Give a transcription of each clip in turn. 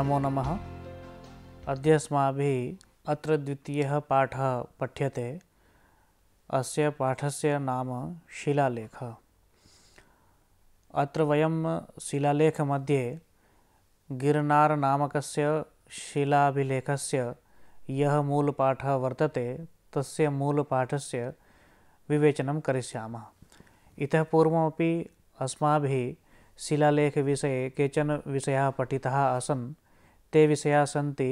नमो नम अद्य अत्र द्वितीयः पाठ पठ्यते अस्य पाठस्य नाम शिलालेख अत्र शिलालेख वयं शिलालेखमध्ये गिरनारनामकस्य शिलाभिलेखस्य यः मूलपाठः वर्तते तस्य मूलपाठस्य विवेचनं करिष्यामः इतः पूर्वमपि अस्माभिः शिलालेखविषये केचन विषयाः पठिताः आसन् ते विषया सी सन्ति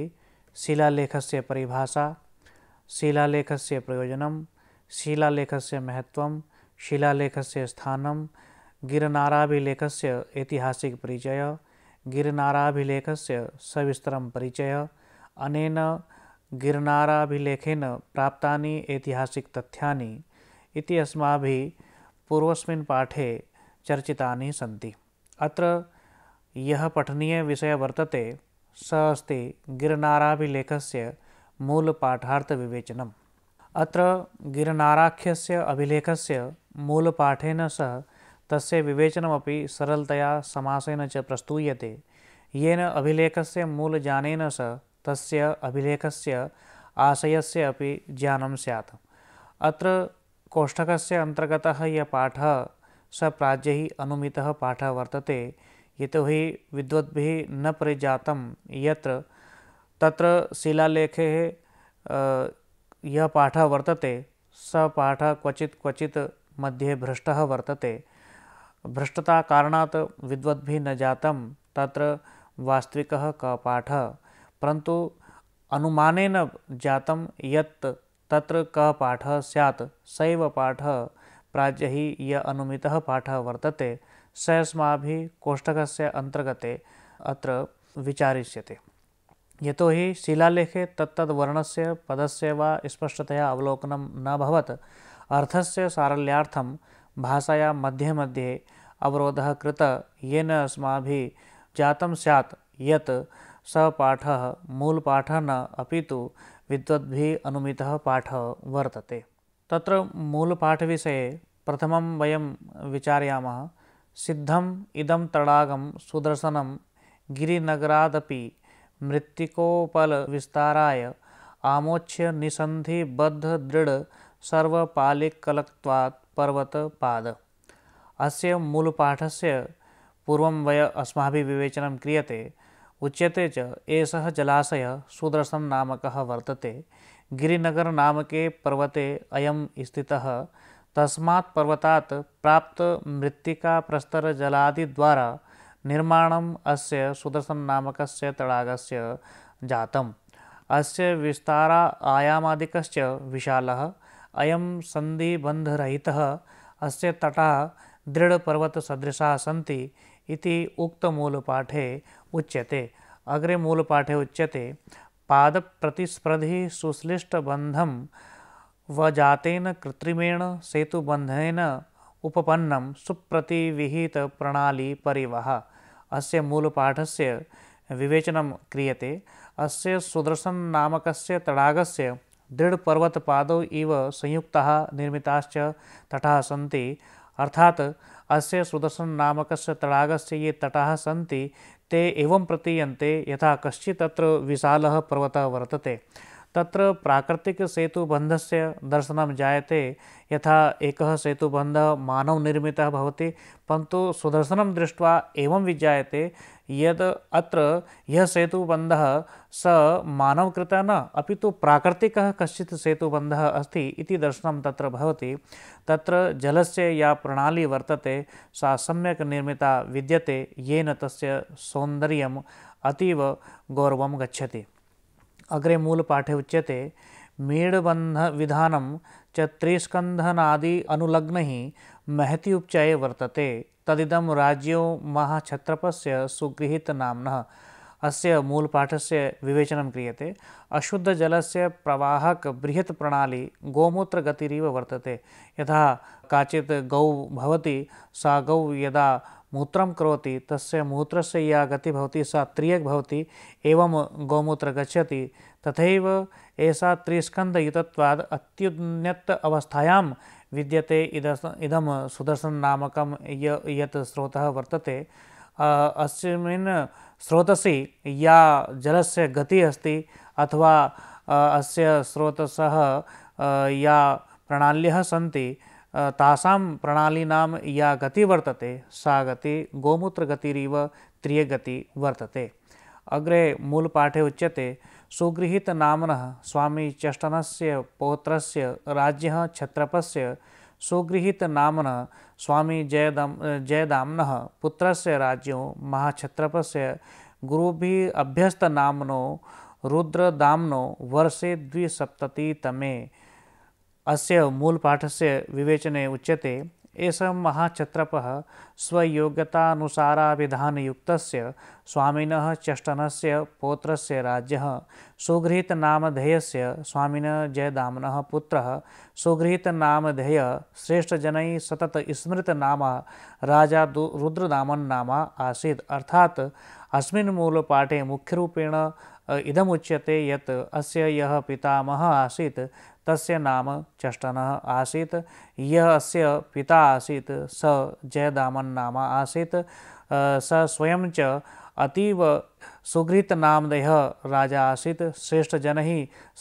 शिलालेखस्य परिभाषा शिलालेखस्य प्रयोजनं शिलालेखस्य महत्त्वं शिलालेखस्य स्थानं गिरनाराभिलेखस्य ऐतिहासिकपरिचयः गिरनाराभिलेखस्य सविस्तरं परिचयः अनेन गिरनाराभिलेखेन प्राप्तानि ऐतिहासिकतथ्यानि इति अस्माभिः पूर्वस्म पाठे चर्चितानि सन्ति अत्र यः पठनीयविषयः वर्तते स अस्ति गिरनाराभिलेखस्य मूलपाठार्थविवेचनम् अत्र गिरनाराख्यस्य अभिलेखस्य मूलपाठेन सह तस्य विवेचनमपि सरलतया समासेन च प्रस्तूयते येन अभिलेखस्य मूलज्ञानेन सह तस्य अभिलेखस्य आशयस्य अपि ज्ञानं स्यात् अत्र कोष्ठकस्य अन्तर्गतः यः पाठः स प्राज्यैः अनुमितः पाठः वर्तते यतो हि विद्वद्भिः न परिजातं यत्र तत्र शिलालेखे यः पाठः वर्तते स पाठः क्वचित् क्वचित् मध्ये भ्रष्टः वर्तते भ्रष्टता कारणात् विद्वद्भिः न जातं तत्र वास्तविकः क पाठः परन्तु अनुमानेन जातं यत् तत्र कः पाठः स्यात् स एव पाठः प्राज्यैः य अनुमितः पाठः वर्तते सस्मा कोष्टक अंतर्गत अत्र विचारिष्यते हि शिलालेखे तत्तद्वर्णस्य पदस्य वा स्पष्टतया अवलोकनं न भवत् अर्थस्य सारल्यार्थं भाषाया मध्ये मध्ये अवरोधः कृत येन अस्माभिः जातं स्यात् यत् स पाठः मूलपाठः न अपि तु विद्वद्भिः अनुमितः पाठः वर्तते तत्र मूलपाठविषये प्रथमं वयं विचारयामः सिद्धम इदम तड़ागम सुदर्शनम गिरीनगरादपि मृत्तिकोपल विस्ताराय आमोच्य निसंधिबद्ध दृढ़ पर्वत पाद अस्य से पूर्व वय अस्माभिः विवेचन क्रियते उच्यते च एषः सुदर्शन सुदर्शननामकः वर्तते गिरिनगरनामके पर्वते अय स्थितः तस्मात् पर्वतात् प्राप्त मृत्तिका प्रस्तर जलादि द्वारा निर्माण अस्य सुदर्शन सुदर्शननामकस्य तडागस्य जातम् अस्य विस्तार आयामादिकश्च विशाल अयं सन्धिबन्धरहितः अस्य तटा दृढ़ तटाः दृढपर्वतसदृशाः सन्ति इति उक्तमूलपाठे उच्यते अग्रे मूलपाठे उच्यते पाद पादप्रतिस्पर्धी सुश्लिष्टबन्धं जातेन कृत्रिमेण सेतुबन्धेन से सुप्रतिविहितप्रणालीपरिवः अस्य से विवेचनं क्रियते अस्य सुदर्शननामकस्य तडागस्य दृढपर्वतपादौ इव संयुक्ताः निर्मिताश्च तटाः सन्ति अर्थात् अस्य तड़ाग से ये तटा सी ते एवं प्रतीयते यहाँ कश्चित् विशाल पर्वत पर्वतः वर्तते तत्र प्राकृतिक प्राकृतिकसेतुबन्धस्य दर्शनं जायते यथा एक एकः मानव निर्मित भवति परंतु सुदर्शन दृष्टि एवं विज्ञायते यद अत्र यः सेतुबन्धः स मानव कृत न अभी तो प्राकृतिक कश्चित् सेतुबन्धः अस्ति इति दर्शनं तत्र भवति तत्र जलस्य या प्रणाली वर्तते सा सम्यक निर्मिता विद्यते येन तस्य सौंदर्य अतीव गौरव गच्छति अग्रे मूलपाठे उच्यते मेढबन्धविधानं च त्रिस्कन्धनादि अनुलग्नैः महति उपचाए वर्तते तदिदं राज्यो महाक्षत्रपस्य सुगृहीतनाम्नः अस्य मूलपाठस्य विवेचनं क्रियते अशुद्धजलस्य प्रवाहक बृहत प्रणाली गोमूत्रगतिरिव वर्तते यथा काचित् गौ भवति सा गौ यदा मूत्र कौती करोति मूत्र से या गति भवति सा एवं गोमूत्र गच्छति तथा एसा त्रिस्कंदयुतवाद अत्युन्नत अवस्थायां विद्यते इदस इदं सुदर्शननामकं य यत् स्रोतः वर्तते अस्मिन् स्रोतसि या जलस्य गति अस्त अथवा अस्य या प्रणाल्य सी तासाम प्रणाली नाम या गति वर्तते सा गति गोमूत्र गतिरिव त्रिय गति वर्तते अग्रे मूल पाठे उच्यते सुगृहित नामनः स्वामी चष्टनस्य पौत्रस्य राज्यः क्षत्रपस्य सुगृहित नामनः स्वामी जयदाम जयदामनः पुत्रस्य राज्यो महाक्षत्रपस्य गुरुभिः अभ्यस्त नामनो रुद्रदामनो वर्षे द्विसप्ततितमे अस्य मूलपाठस्य विवेचने उच्यते एषः महाक्षत्रपः स्वयोग्यतानुसाराभिधानयुक्तस्य स्वामिनः चष्टनस्य पौत्रस्य राज्ञः सुगृहीतनामधेयस्य स्वामिनः जयदामनः पुत्रः सुगृहीतनामधेयः श्रेष्ठजनैः सतत स्मृतनामा राजा रुद्रदामन्नामा आसीत् अर्थात् अस्मिन् मूलपाठे मुख्यरूपेण इदमुच्यते यत् अस्य यः पितामहः आसीत् तस्य नाम चष्टनः आसीत् यः अस्य पिता आसीत् स जयदामन्नामा आसीत् स स्वयं च अतीव सुघृतनामदेयः राजा आसीत् श्रेष्ठजनैः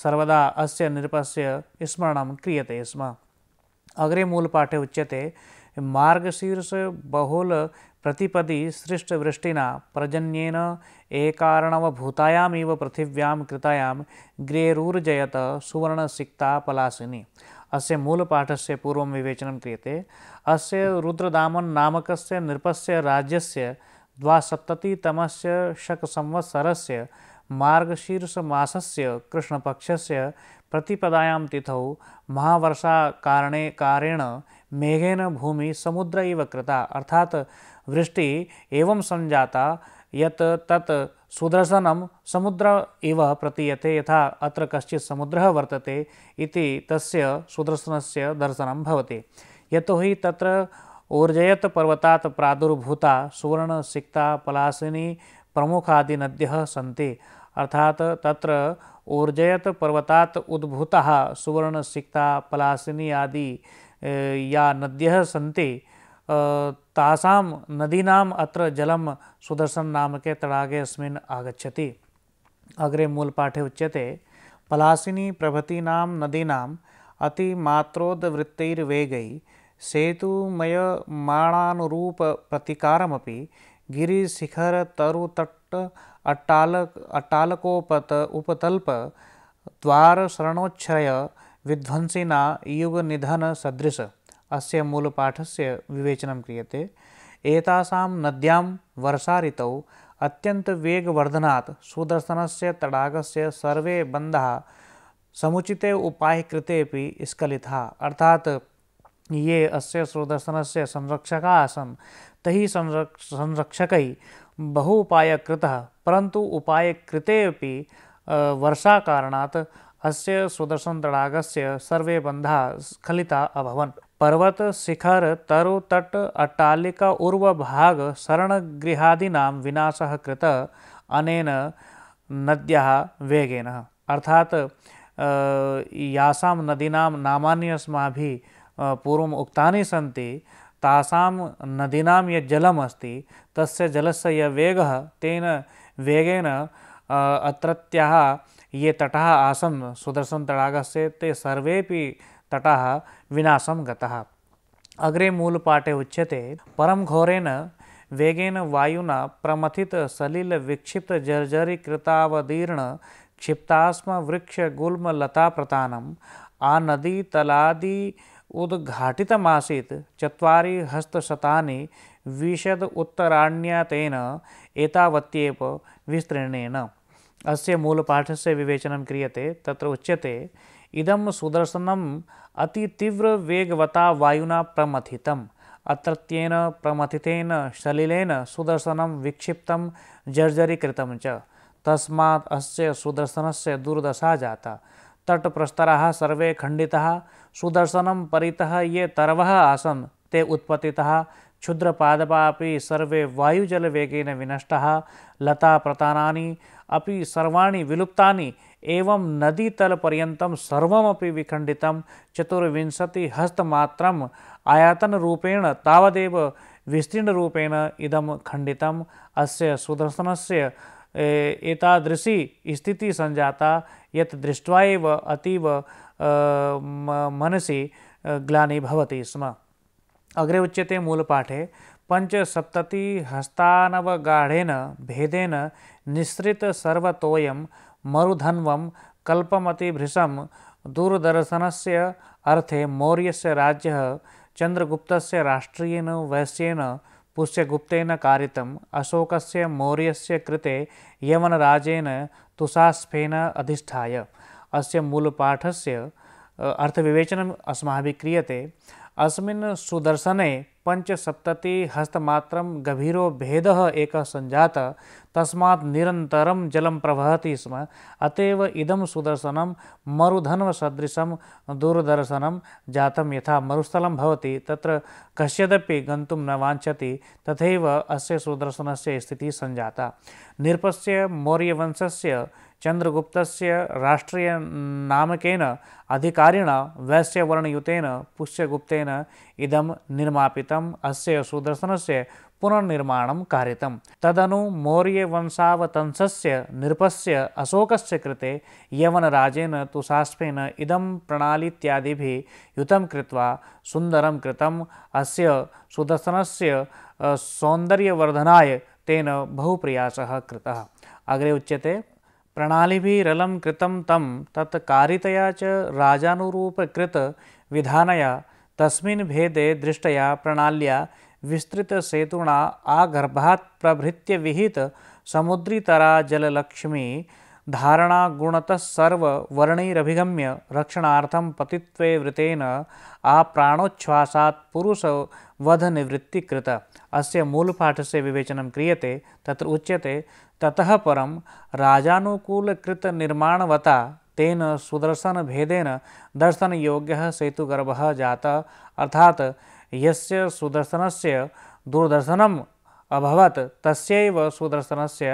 सर्वदा अस्य नृपस्य स्मरणं क्रियते स्म अग्रे मूलपाठे उच्यते मार्गशीर्ष बहुल प्रतिपदि सृष्टवृष्टिना पर्जन्येन एकारणवभूतायामिव पृथिव्यां कृतायां ग्रेरूर्जयत सुवर्ण सिक्ता पलासिनी अस्य मूलपाठस्य पूर्वं विवेचनं क्रियते अस्य रुद्रदामन् नामकस्य नृपस्य राज्यस्य द्वासप्ततितमस्य शकसंवत्सरस्य मार्गशीर्षमासस्य कृष्णपक्षस्य प्रतिपदायां तिथौ महावर्षाकारणे कारेण मेघेन भूमि समुद्र इव कृता अर्थात वृष्टि एवं संजाता यत तत् सुदर्शनम समुद्र इव प्रतीयते यथा अत्र कश्चित् समुद्र वर्तते इति तस्य सुदर्शनस्य दर्शनं भवति यतो हि तत्र ऊर्जयत पर्वतात् प्रादुर्भूता सुवर्ण सिक्ता पलासिनी प्रमुखादि नद्यः सन्ति अर्थात तत्र ऊर्जयत पर्वतात उद्भूता सुवर्ण सिक्ता पलासिनी आदि या नद्य सी तासाम अत्र जलम सुदर्शन नामके तड़ागे अस्मिन् आगछति अग्रे मूलपाठे उच्यते पलासिनी नदीना नदीनाम् अतिमात्रोदवृत्तैर्वेगै सेतुमयमाणानुरूपप्रतिकारमपि गिरिशिखरतरुतट् अट्टालक अट्टालकोपत उपतल्प द्वार शरणोच्छ्रय विध्वंसिना युग निधन सदृश अस्य मूलपाठस्य विवेचनं क्रियते एतासां नद्यां वर्षा ऋतौ अत्यन्तवेगवर्धनात् सुदर्शनस्य तडागस्य सर्वे बन्धाः समुचिते उपायकृतेपि स्खलिता अर्थात ये अस्य सुदर्शनस्य संरक्षक आसन् तैः संरक्षक संरक्षकैः बहु उपाय परंतु परन्तु उपायकृते अपि वर्षाकारणात् अस्य सुदर्शनतडागस्य सर्वे बन्धाः स्खलिताः अभवन् पर्वत शिखर तरु तट अट्टालिका उर्वभाग शरणगृहादीनां विनाशः कृतः अनेन नद्याः वेगेन अर्थात् यासां नदीनां नामानि अस्माभिः पूर्वम् उक्तानि सन्ति नदीनाम ये जलम अस्ति तस्य जलस्य यः वेगः तेन वेगेन अत्रत्याः ये तटाः आसन् सुदर्शनतडागस्य ते सर्वेपि तटाः विनाशं गताः अग्रे मूलपाठे उच्यते परम घोरेण वेगेन वायुना आ नदी तलादी उद्घाटित आसत चुरी हस्तशता विशद उत्तराण्यतेन एतावत विस्तरणेन अस्य मूलपाठस्य विवेचनं क्रियते तत्र उच्यते इदं सुदर्शनम् अतितीव्रवेगवता वायुना प्रमथित अत्रत्येन प्रमथितेन शलिलेन सुदर्शन विक्षिप्त जर्जरीकृत तस्मा अस्य सुदर्शन से दुर्दशा जाता तट प्रस्तरा सर्वे खंडिता सुदर्शन परितः ये तरव आसन ते उत्पतितः क्षुद्रपादपापि सर्वे वायुजल वेगेन वायुजलवेगेन लता लताप्रतानानि अपि सर्वाणि विलुप्तानि एवं नदी तल नदीतलपर्यन्तं सर्वमपि विखण्डितं चतुर्विंशतिहस्तमात्रम् आयतनरूपेण तावदेव विस्तीर्णरूपेण इदं खण्डितम् अस्य सुदर्शनस्य एतादृशी स्थितिः सञ्जाता यत् दृष्ट्वा एव अतीव मनसि ग्लानी स्म अग्रे उच्यते मूलपाठे पञ्चसप्ततिहस्तानवगाढेन भेदेन मरुधन्व कल्पमतिभृशम दूरदर्शन से अर्थे मौर्य राज्य चंद्रगुप्त राष्ट्रीय वैश्यन पुष्यगुप्तेन कारितम् अशोक मौर्य कृते यमनराजेन तुषास्फेन अधिष्ठाय अस्य मूलपाठस्य अर्थविवेचनम् अस्माभिः क्रियते अस्मिन् सुदर्शने पञ्चसप्ततिहस्तमात्रं गभीरो भेदः एकः सञ्जातः तस्मात् निरन्तरं जलं प्रवहति स्म अत एव इदं सुदर्शनं मरुधन्वसदृशं दूरदर्शनं जातं यथा मरुस्थलं भवति तत्र कस्यदपि गन्तुं न वाञ्छति तथैव अस्य सुदर्शनस्य स्थितिः सञ्जाता नृपस्य मौर्यवंशस्य राष्ट्रीय नामक अधिकारीण वैश्यवर्णयुतेन पुष्यगुप्तेन इदम निर्मात अस्य से पुनर्निर्माणं कारित तदनु मौर्यवंशावतंसस्य नृपस्य अशोक कृते यवनराजेन तुषाष्पेन इदम प्रणाली युतं कृत्वा सुन्दरं कृत अस्य से सौंदर्यवर्धनाय तेन बहु प्रयास अग्रे उच्यते प्रणालिभिरलं कृतं तं तत् कारितया च विधानया तस्मिन् भेदे दृष्टया प्रणाल्या सेतुना आगर्भात् प्रभृत्य विहित समुद्रीतरा जललक्ष्मी धारणा गुणतः सर्व वर्णैरभिगम्य रक्षणार्थं पतित्वे वृतेन आप्राणोच्छ्वासात् पुरुषवधनिवृत्तिकृत अस्य मूलपाठस्य विवेचनं क्रियते तत्र उच्यते ततः परं राजानुकूलकृतनिर्माणवता तेन सुदर्शनभेदेन दर्शनयोग्यः सेतुगर्भः जातः अर्थात् यस्य सुदर्शनस्य दूरदर्शनम् अभवत् तस्यैव सुदर्शनस्य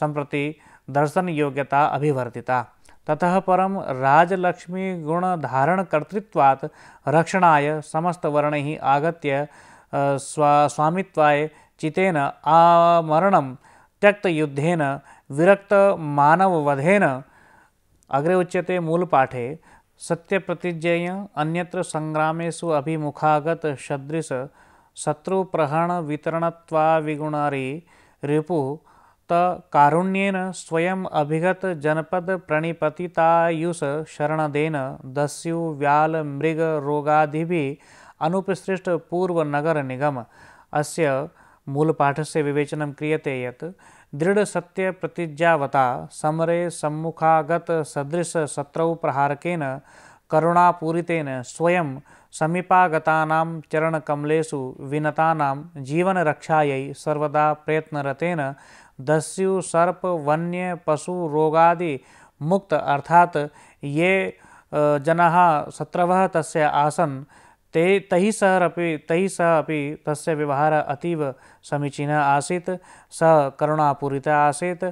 सम्प्रति दर्शन योग्यता अभिवर्तिता ततः परम राजलक्ष्मी गुण धारण कर्तृत्वात् रक्षणाय समस्त वर्ण ही आगत्य स्वा स्वामित्वाय चितेन आमरण त्यक्त युद्धेन विरक्त मानव वधेन अग्रे उच्यते मूल पाठे सत्य प्रतिज्ञय अन्यत्र संग्रामेषु अभिमुखागत सदृश शत्रुप्रहण वितरणत्वा विगुणरी रिपु कारुण्येन स्वयं अभिगत जनपद प्रणिपतितायुष शरणदेन दस्यु व्याल मृग रोगादि अनुपसृष्ट पूर्व नगर निगम अस्य मूल पाठ से विवेचन क्रियते ये दृढ़ सत्य प्रतिज्ञावता समरे सम्मुखागत सदृश शत्रौ प्रहारकेन करुणापूरितेन स्वयं चरणकमलेशु विनता जीवन रक्षाई सर्वदा प्रयत्नरतेन दस्यु सर्प वन्य पशु रोगादि मुक्त अर्थात ये जनः सत्रवः तस्य आसन ते तैः सहरपि तैः सह अपि तस्य व्यवहार अतीव समीचीनः आसीत् सः करुणापूरितः आसीत्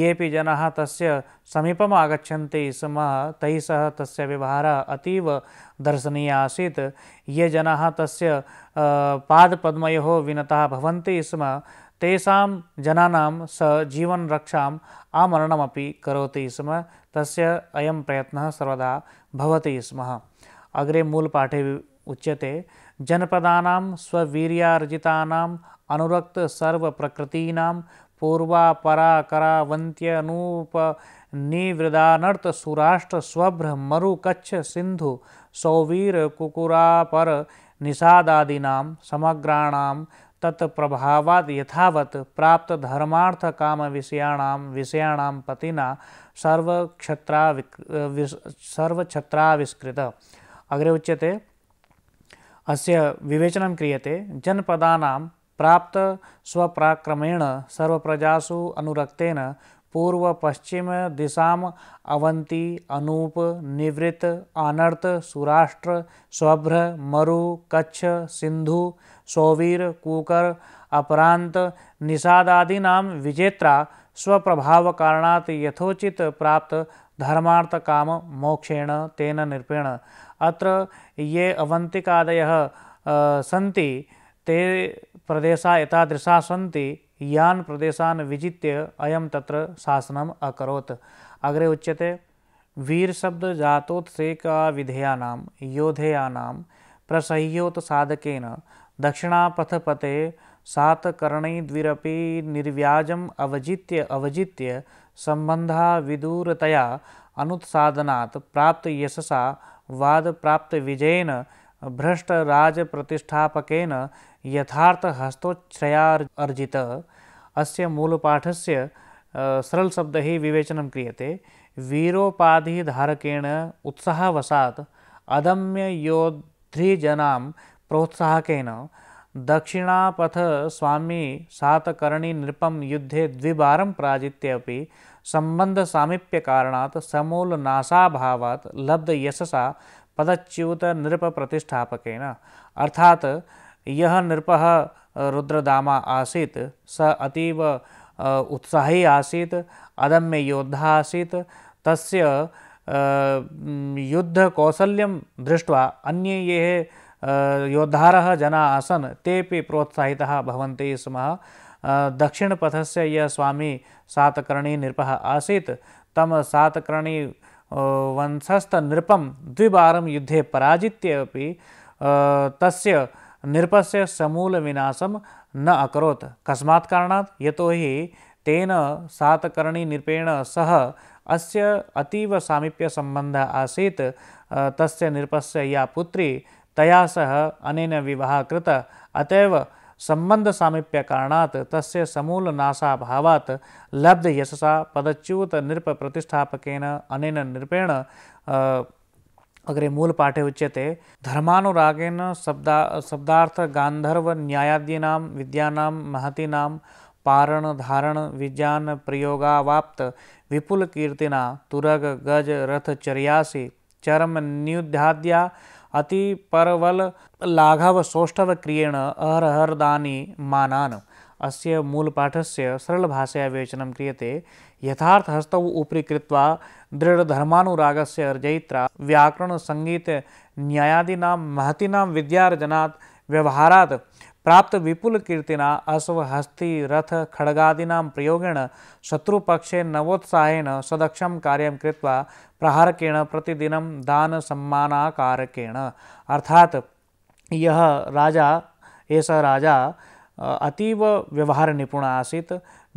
येपि जनाः तस्य समीपम् आगच्छन्ति स्म तैः सह तस्य व्यवहारः अतीव दर्शनीयः आसीत् ये जनाः तस्य पादपद्मयोः विनताः भवन्ति स्म तेषां जनानां सः जीवनरक्षाम् आमरणमपि करोति स्म तस्य अयं प्रयत्नः सर्वदा भवति स्म अग्रे मूलपाठे उच्यते जनपदानां स्ववीर्यार्जितानाम् अनुरक्तसर्वप्रकृतीनां पूर्वापराकरावन्त्यनूपनिवृदानर्तसुराष्ट्रस्वभ्रमरुकच्छ सिन्धु सौवीरकुकुरापर निषादादीना समग्राणां तत्प्रभावाद यथावत प्राप्त धर्मार्थ काम विषयाण विषयाण पतिना सर्वक्षत्रा सर्वक्षत्राविष्कृत अग्रे उच्यते अस्य विवेचनं क्रियते जनपदानां प्राप्त स्वपराक्रमेण सर्वप्रजासु अनुरक्तेन पूर्व पश्चिम दिशा अवंती अनूप निवृत्त आनर्त सुराष्ट्र स्वभ्र मरु कच्छ सिंधु सौवीर कुकर अपरांत निषाद आदि नाम विजेत्रा स्वप्रभाव कारणात यथोचित प्राप्त धर्मार्थ काम मोक्षेण तेन निरपेण अत्र ये अवंतिकादय सी ते प्रदेश एतादृशा सी यान प्रदेशान विजित्य अयम तत्र शासनम अकरोत अग्रे उच्यते वीर शब्द जातोत्सेक विधेयानाम योधेयानाम प्रसह्योत साधकेन दक्षिणापथपते सातकर्णैद्विरपि निर्व्याजम अवजित्य अवजित्य संबंधा विदूरतया अनुत्सादनात् भ्रष्ट राज प्रतिष्ठापकेन यथार्थ हस्तोच्छ्रयार्जित अस्य मूलपाठस्य सरलशब्दैः क्रिय क्रियते वीरोपाधिधारकेण प्रोत्साहक दक्षिणापथ स्वामी सातकर्णी नृप युद्धे द्विवारं पराजित्यपि सम्बन्धसामीप्यकारणात् समूलनाशाभावात् लब्धयशसा प्रतिष्ठापक अर्थात यह नृप रुद्रदामा आसी स अतीव उत्साही आसीत् अदम्य योद्धा आसीत् तस्य युद्धकौसल्यं दृष्ट्वा अन्ये ये योद्धार जना आसन ते प्रोत्साहिताः स्म स्म से यः स्वामी सातकर्णी नृप आसी तम सातकर्णी वंशस्थनृपं द्विवारं युद्धे पराजित्य तस्य निरपस्य समूल विनाशम न अकरोत कस्मात् कारणात् यतो हि तेन सातकर्णी निरपेण सह अस्य अतीव सामीप्य संबंध आसीत तस्य निरपस्य या पुत्री तया सह अनेन विवाह कृत अतएव संबंध सामीप्य कारणात् तस्य समूल नाशाभावात् लब्ध यशसा पदच्युत नृप प्रतिष्ठापकेन अनेन नृपेण अग्रे मूल पाठे उच्यते धर्मानुरागेन शब्दा धारण विज्ञान प्रयोगावाप्त विपुल कीर्तिना तुरग गज रथचर्यासि चर्मन्युद्धाद्या अतिपरवललाघवसौष्ठवक्रियेण अहरहरदानि मानान अस्य मूलपाठस्य सरलभाषया विवेचनं क्रियते यथार्थहस्तौ उपरि कृत्वा दृढधर्मानुरागस्य अर्जयित्रा व्याकरणसङ्गीतन्यायादीनां महतीनां विद्यार्जनात् व्यवहारात् प्राप्तविपुलकीर्तिना अश्वहस्ति रथ खड़गादीना प्रयोगेण शत्रुपक्षे नवोत्साहेन सदक्षं कार्यं कृत्वा प्रहारकेण प्रतिदिनं दानसम्मानाकारकेण अर्थात् यः राजा एषः राजा अतीव व्यवहार निपुण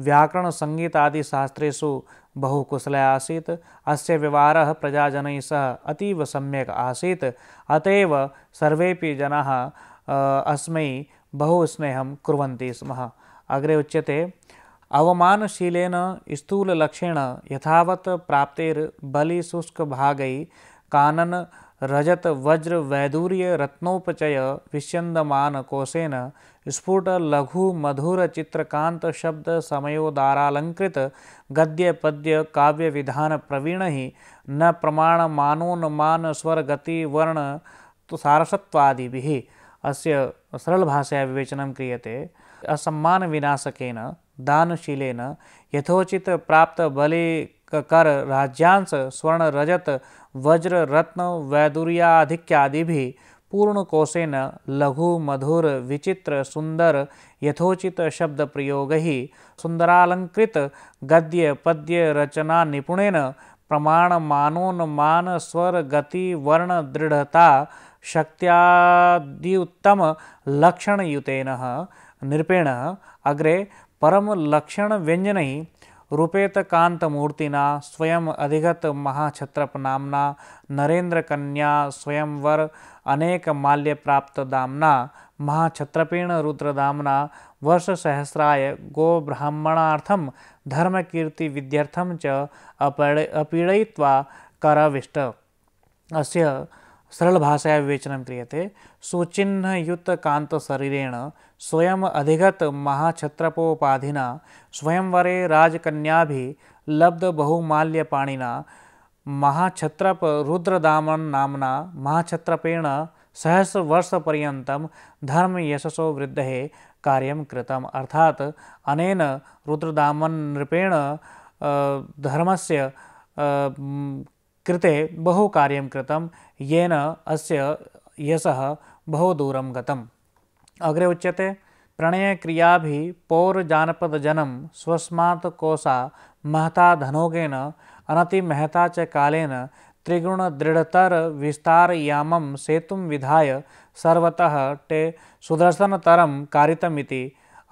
व्याकरण संगीत आदि शास्त्रु बहु कुशल आसीत् अस्य व्यवहार प्रजाजन सह अतीव सम्यक् आसीत् अतएव सर्वे सर्वेपि अस्म बहु स्नेह कुर्वन्ति स्म अग्रे उच्यते अवमानशीलेन यथावत प्राप्तिर्बलिशुष्क प्राप्तेर्बलिशुष्कभागै कानन रजत वज्र वैदूर्य रत्नोपचय विश्यंदमान कोशेन स्फुट लघु मधुर चित्रकांत शब्द समयोदारालंकृत गद्य पद्य काव्य विधान प्रवीण ही न प्रमाण मान स्वर गति वर्ण तो सारसत्वादि भी अस्य सरलभाषया विवेचनं क्रियते असम्मानविनाशकेन दानशीलेन यथोचित प्राप्त बलि कर राज्यांश स्वर्ण रजत वज्र रत्न वैदुर्याधिक्यादि भी पूर्ण कोशेन लघु मधुर विचित्र सुंदर यथोचित शब्द प्रयोग ही सुंदरालंकृत गद्य पद्य रचना निपुणेन प्रमाण मान स्वर गति वर्ण दृढ़ता लक्षण युतेन निरूपेण अग्रे परम लक्षण व्यंजन ही रूपेत कांत स्वयं अधिगत रूपेतकान्तमूर्तिना नामना नरेंद्र कन्या स्वयंवर अनेक माल्य प्राप्त अनेकमाल्यप्राप्तदाम्ना महाक्षत्रपेण रुद्रदाम्ना वर्षसहस्राय गोब्राह्मणार्थं धर्मकीर्तिविद्यर्थं च अपीडयित्वा करविष्ट अस्य सरल भाषा विवेचन क्रियते कांत शरीरेण स्वयं अधिगत महाक्षत्रपोपाधिना स्वयंवरे भी लब्ध बहुमाल्यपाणिना महाक्षत्रप रुद्रदामन नामना महाछत्रपेण धर्म यशसो वृद्धे कार्य कृतम् अर्थात अनेन रुद्रदामन नृपेण से कृते बहु कार्य कृतं येन अस्य यशः बहुदूरं अग्रे उच्यते प्रणय क्रिया भी पौर जानपद जनम स्वस्मात् महता धनोगेन अनति महता च कालेन त्रिगुण दृढ़तर विस्तार यामम विधाय सर्वतः ते सुदर्शनतरम कारितमिति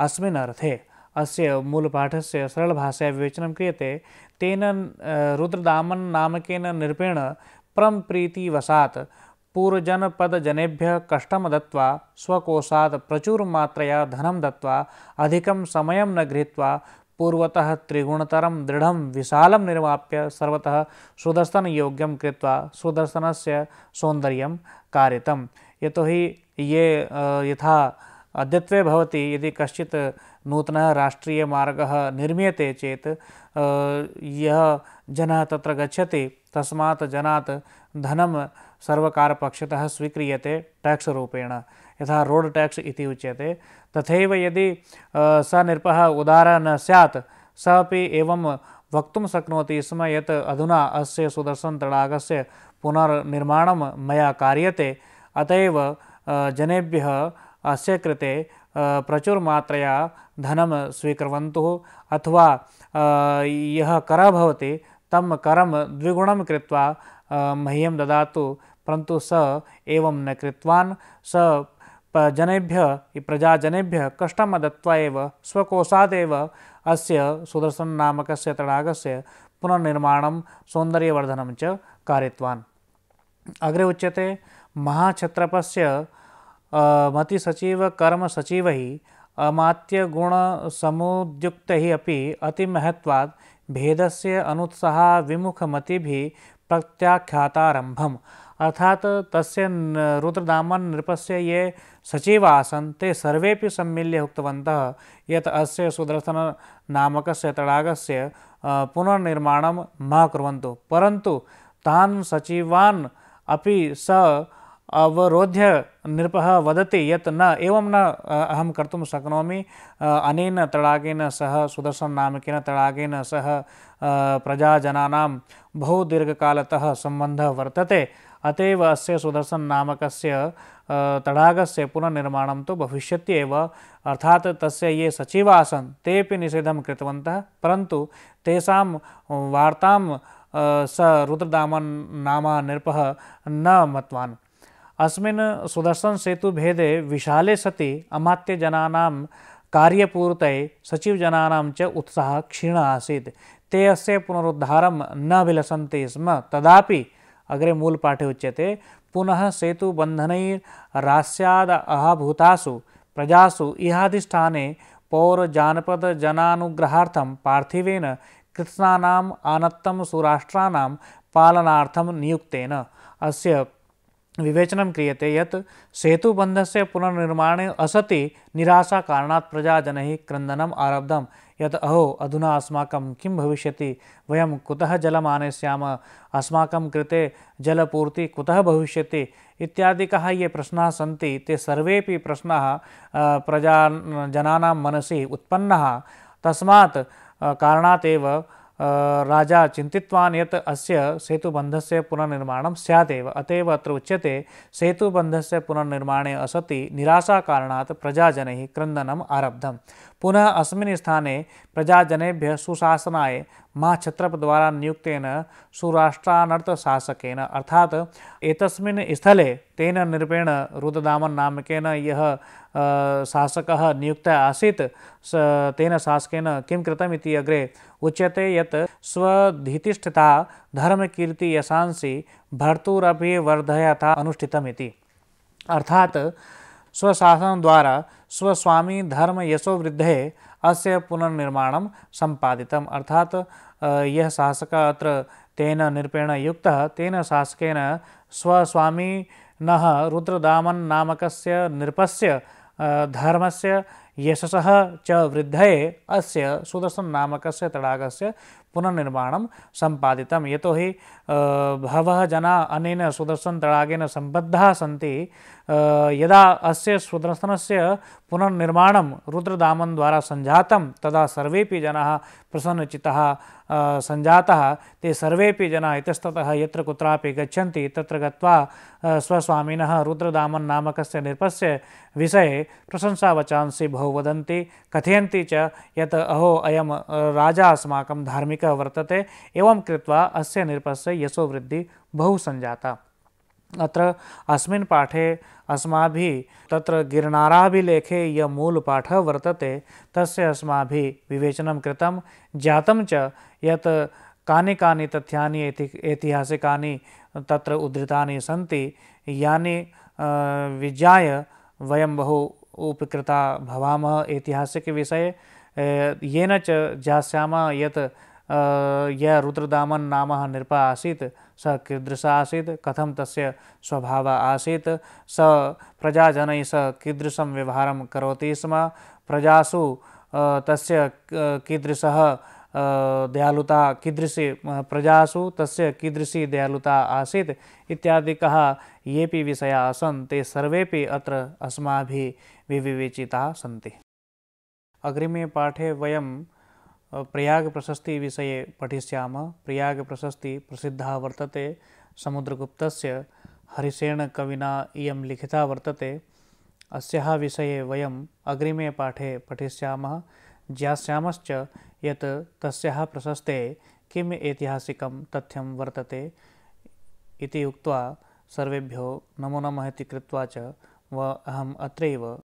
अस्मिन् अर्थे अस्य भाषा विवेचन क्रिय क्रियते तेन रुद्रदामन निरूपेण परम प्रीतिवशात् जनेभ्य कष्टं दत्वा स्वकोषात् प्रचुरमात्रया धनम दत्वा अधिकं समयं न गृहत्वा पूर्वतः त्रिगुणतरं दृढ़ विशालं निर्माप्य सर्वतः सुदर्शनयोग्यं कृत्वा सुदर्शनस्य सौन्दर्यं कारितं यतोहि ये यथा अद्यत्वे भवति यदि कश्चित् नूतनः राष्ट्रीयमार्गः निर्मीयते चेत् यः जनः तत्र गच्छति तस्मात् जनात् धनम सर्वकारपक्षतः स्वीक्रीय टैक्स रूपेण यहाँ रोड टैक्स उच्य उच्यते तथा यदि स नृपः उदार न सैत स अपि एवं वक्तुं स्म ये अधुना अस्य सुदर्शनतडागस्य पुनर्निर्माणं मया कार्यते अत एव अतएव अस्य कृते प्रचुरमात्रया धन स्वीकु अथवा यहाँ कर भवति तं करं कृत्वा मह्यम ददा परंतु स एव न कृतवा स जनेभ्य प्रजाजनेभ्यः कष्ट दत्वा एव स्वकोशादेव अस्य सुदर्शननामकस्य तडागस्य पुनर्निर्माणं सौन्दर्यवर्धनं च कारितवान् अग्रे उच्यते महाक्षत्रपस्य मतिसचिवकर्मसचिवैः अमात्यगुणसमुद्युक्तैः अपि अतिमहत्वात् भेदस्य अनुत्साहविमुखमतिभिः प्रत्याख्यातारंभम अर्थात तस्य रुद्रदामन नृपस्य ये सचिव आसन ते सर्वे सम्मिल्य उक्तवंत यत् अस्य सुदर्शन नामक तड़ाग से पुनर्निर्माण कुर्वन्तु परंतु तान सचिवान अपि स अवरोध्य नृप वदति यत् न एवं न अहम कर्तुं शक्नोमि अनेन तडागेन सह सुदर्शननामकेन तडागेन सह प्रजाजनानां बहु दीर्घकाल संबंध वर्तते अतएव अस्य सुदर्शन नामक तड़ाग से पुनः निर्माण तो भविष्य अर्थात तस्य ये सचिव आसन ते निषेधं कृतवन्तः परंतु तेसाम वार्ताम स रुद्रदामन् नाम नृपः न मत्वान् अस्मिन् भेदे विशाले सति अमात्य जनानाम कार्यपूर्त सचिव जनानाम च उत्साह क्षीण आसीत ते अस्य पुनरुद्धार न विलसंति स्म तदापि अग्रे पाठे उच्यते पुनः सेतुबन्धनैरास्याद अहभूतासु प्रजासु इहाधिष्ठाने पौरजानपदजनानुग्रहार्थं पार्थिवेन कृत्स्नानाम् आनत्तम सुराष्ट्राणां पालनार्थं नियुक्तेन अस्य विवेचनं क्रियते यत् सेतुबन्धस्य पुनर्निर्माणे असति निराशाकारणात् प्रजाजनैः क्रन्दनम् आरब्धम यत् अहो अधुना अस्माक किं भविष्य वयम कुतः जलम् आनयिष्यामः कृते जलपूर्तिः कुतः इत्यादि इत्यादिकाः ये प्रश्न सी ते सर्वे प्रश्न प्रजा जनानां उत्पन्न उत्पन्नः तस्मात् कारणात् एव राजा चिंतवा ये अस्य सेतुबन्धस्य पुनर्निर्माणं स्यादेव अत एव अत्र से पुनर्माणे पुनर्निर्माणे निराशा कारण प्रजाजन क्रंदनम आरब्धम पुनः अस्मिन् स्थाने प्रजाजनेभ्यः सुशासनाय महाक्षत्रप द्वारा नियुक्तेन शासकेन अर्थात एतस्मिन् स्थले तेन नृपेण नामकेन यः शासकः नियुक्तः आसीत् स तेन शासकेन किं कृतम् इति अग्रे उच्यते यत् स्वधितिष्ठता धर्मकीर्ति यशांसि भर्तुरपि वर्धयथा अनुष्ठितमिति अर्थात स्वशासन द्वारा स्वस्वामी धर्म यशो वृद्धे अस्य पुनर्निर्माण संपादित अर्थात यह शासक अत्र तेन निरपेण युक्त तेन शासकेन स्वस्वामी न रुद्रदामन नामकस्य धर्म से यशस च वृद्धे अस्य सुदर्शन तड़ाग से पुनर्निर्माणं सम्पादितं यतोहि जना अन सुदर्शन तड़ागेन संबद्धा सी यदा अस्य सुदर्शन से पुनर्निर्माण रुद्रदाम द्वारा संजात तदा सर्वे जना प्रसन्नचिता संजाता ते सर्वे जना इतस्ततः यत्र गच्छन्ति तत्र गत्वा स्वस्वामिनः रुद्रदामन्नामकस्य नृपस्य विषये प्रशंसावचांसि बहु वदन्ति कथयन्ति च यत् अहो अयं राजा अस्माक धार्मिक अधिकः वर्तते एवं कृत्वा अस्य यशो वृद्धि बहु संजाता अत्र अस्मिन् पाठे अस्माभिः तत्र गिरणाराभिलेखे यः मूलपाठः वर्तते तस्य अस्माभिः विवेचनं कृतं ज्ञातं च यत् कानि कानि तथ्यानि ऐतिहासिकानि तत्र उद्धृतानि सन्ति यानि विज्ञाय वयं बहु उपकृता भवामः ऐतिहासिकविषये येन च ज्ञास्यामः यत् यह रुद्रदाम नाम नृप आसी स कीदृश आसी कथम तस्य स्वभावः आसी स प्रजाजन सह कीदृश व्यवहार करोति स्म प्रजासु तस्य कीदृश दयालुता कीदृशी प्रजासु तस्य कीदृशी दयालुता आसीत् ये भी विषया आसन ते सर्वे अत्र अस्मा विविवेचिताः सी अग्रिमे पाठे वयम प्रयाग प्रशस्ति प्रयागप्रशस्तिविषये पठिष्यामः प्रयागप्रशस्तिः प्रसिद्धा वर्तते समुद्रगुप्तस्य कविना इयं लिखिता वर्तते अस्याः विषये वयम् अग्रिमे पाठे पठिष्यामः ज्ञास्यामश्च यत् तस्याः प्रशस्ते किम् ऐतिहासिकं तथ्यं वर्तते इति उक्त्वा सर्वेभ्यो नमो नमः इति कृत्वा च व अहम् अत्रैव